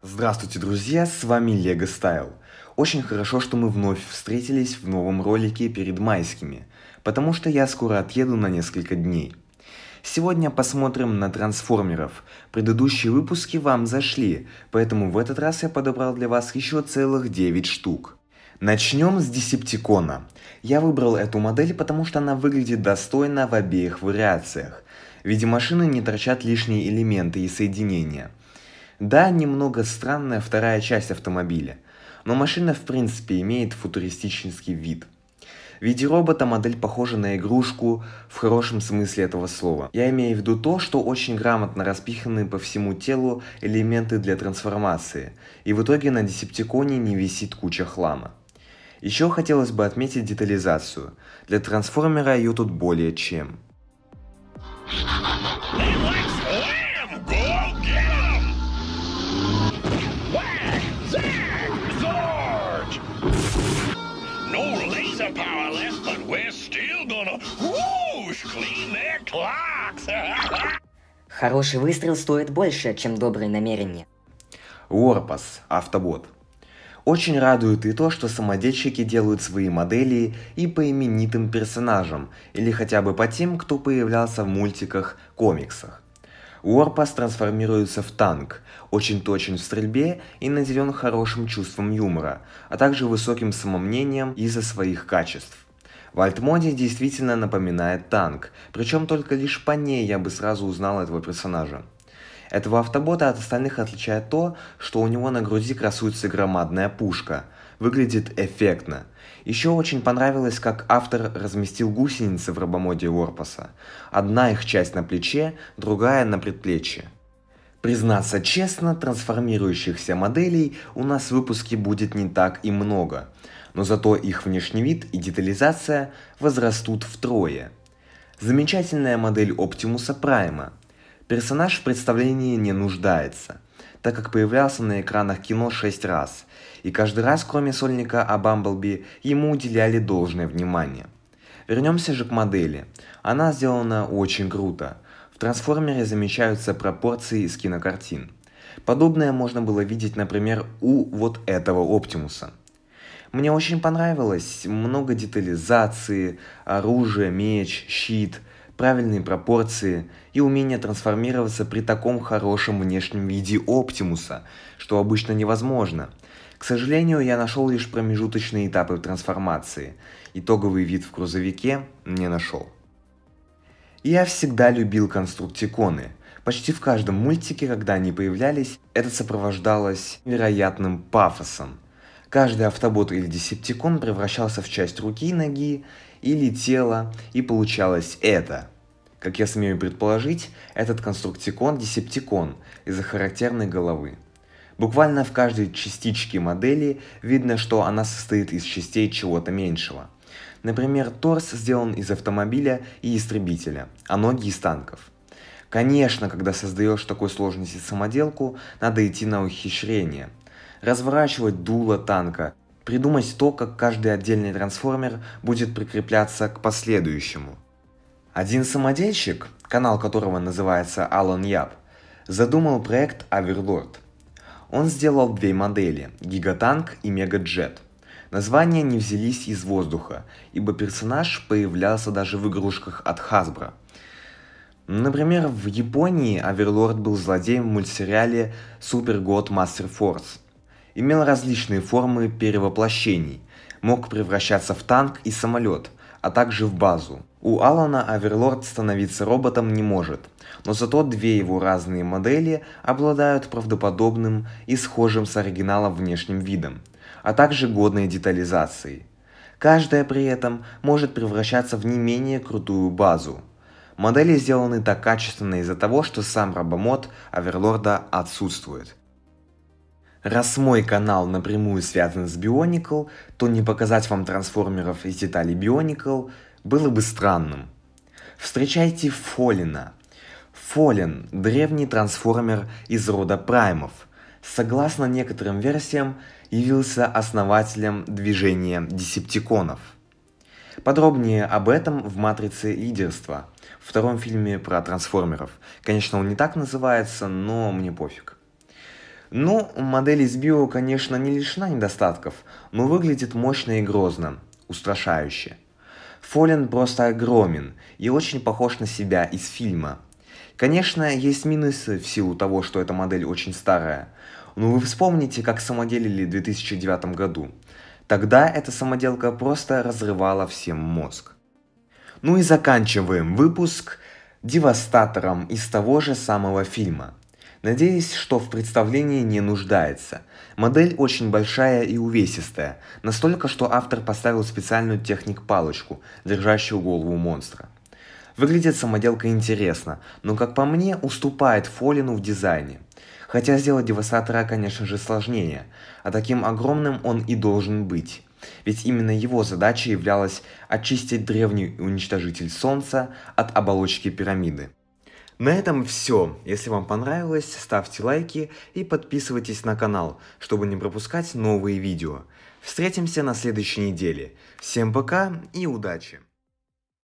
Здравствуйте, друзья, с вами Лего Стайл. Очень хорошо, что мы вновь встретились в новом ролике перед майскими, потому что я скоро отъеду на несколько дней. Сегодня посмотрим на трансформеров. Предыдущие выпуски вам зашли, поэтому в этот раз я подобрал для вас еще целых 9 штук. Начнем с Десептикона. Я выбрал эту модель, потому что она выглядит достойно в обеих вариациях. В виде машины не торчат лишние элементы и соединения. Да, немного странная вторая часть автомобиля, но машина в принципе имеет футуристический вид – в виде робота модель похожа на игрушку в хорошем смысле этого слова. Я имею в виду то, что очень грамотно распиханы по всему телу элементы для трансформации, и в итоге на десептиконе не висит куча хлама. Еще хотелось бы отметить детализацию. Для трансформера ее тут более чем. Hey, Хороший выстрел стоит больше, чем добрые намерения. Уорпас, автобот. Очень радует и то, что самодельщики делают свои модели и по именитым персонажам, или хотя бы по тем, кто появлялся в мультиках, комиксах. Уорпас трансформируется в танк, очень точен в стрельбе и наделен хорошим чувством юмора, а также высоким самомнением из-за своих качеств. Вальтмоди действительно напоминает танк, причем только лишь по ней я бы сразу узнал этого персонажа. Этого автобота от остальных отличает то, что у него на груди красуется громадная пушка. Выглядит эффектно. Еще очень понравилось, как автор разместил гусеницы в рабомоде Орпаса. Одна их часть на плече, другая на предплечье. Признаться честно, трансформирующихся моделей у нас в выпуске будет не так и много но зато их внешний вид и детализация возрастут втрое. Замечательная модель Оптимуса Прайма. Персонаж в представлении не нуждается, так как появлялся на экранах кино шесть раз, и каждый раз, кроме сольника о Бамблби, ему уделяли должное внимание. Вернемся же к модели. Она сделана очень круто. В трансформере замечаются пропорции из кинокартин. Подобное можно было видеть, например, у вот этого Оптимуса – мне очень понравилось. Много детализации, оружие, меч, щит, правильные пропорции и умение трансформироваться при таком хорошем внешнем виде Оптимуса, что обычно невозможно. К сожалению, я нашел лишь промежуточные этапы трансформации. Итоговый вид в грузовике не нашел. Я всегда любил конструктиконы. Почти в каждом мультике, когда они появлялись, это сопровождалось невероятным пафосом – Каждый автобот или десептикон превращался в часть руки, ноги или тела, и получалось это. Как я смею предположить, этот конструктикон – десептикон из-за характерной головы. Буквально в каждой частичке модели видно, что она состоит из частей чего-то меньшего. Например, торс сделан из автомобиля и истребителя, а ноги из танков. Конечно, когда создаешь такой сложности самоделку, надо идти на ухищрение – разворачивать дуло танка, придумать то, как каждый отдельный трансформер будет прикрепляться к последующему. Один самодельщик, канал которого называется Alan Yap, задумал проект Overlord. Он сделал две модели – Гигатанк и Мегаджет. Названия не взялись из воздуха, ибо персонаж появлялся даже в игрушках от Hasbro. Например, в Японии Аверлорд был злодеем в мультсериале Super God Master Force – имел различные формы перевоплощений, мог превращаться в танк и самолет, а также в базу. У Алана Аверлорд становиться роботом не может, но зато две его разные модели обладают правдоподобным и схожим с оригиналом внешним видом, а также годной детализацией. Каждая при этом может превращаться в не менее крутую базу. Модели сделаны так качественно из-за того, что сам робомод Аверлорда отсутствует. Раз мой канал напрямую связан с Bionicle, то не показать вам трансформеров из деталей Bionicle было бы странным. Встречайте Фолина. Фолин – древний трансформер из рода праймов. Согласно некоторым версиям, явился основателем движения десептиконов. Подробнее об этом в «Матрице лидерства», втором фильме про трансформеров. Конечно, он не так называется, но мне пофиг. Ну, модель из био, конечно, не лишена недостатков, но выглядит мощно и грозно, устрашающе. Фолин просто огромен и очень похож на себя из фильма. Конечно, есть минусы в силу того, что эта модель очень старая, но вы вспомните, как самоделили в 2009 году. Тогда эта самоделка просто разрывала всем мозг. Ну и заканчиваем выпуск девастатором из того же самого фильма – Надеюсь, что в представлении не нуждается. Модель очень большая и увесистая, настолько, что автор поставил специальную техник-палочку, держащую голову монстра. Выглядит самоделка интересно, но, как по мне, уступает Фолину в дизайне. Хотя сделать Девастатора, конечно же, сложнее, а таким огромным он и должен быть. Ведь именно его задачей являлась очистить древний уничтожитель Солнца от оболочки пирамиды. На этом все. Если вам понравилось, ставьте лайки и подписывайтесь на канал, чтобы не пропускать новые видео. Встретимся на следующей неделе. Всем пока и удачи!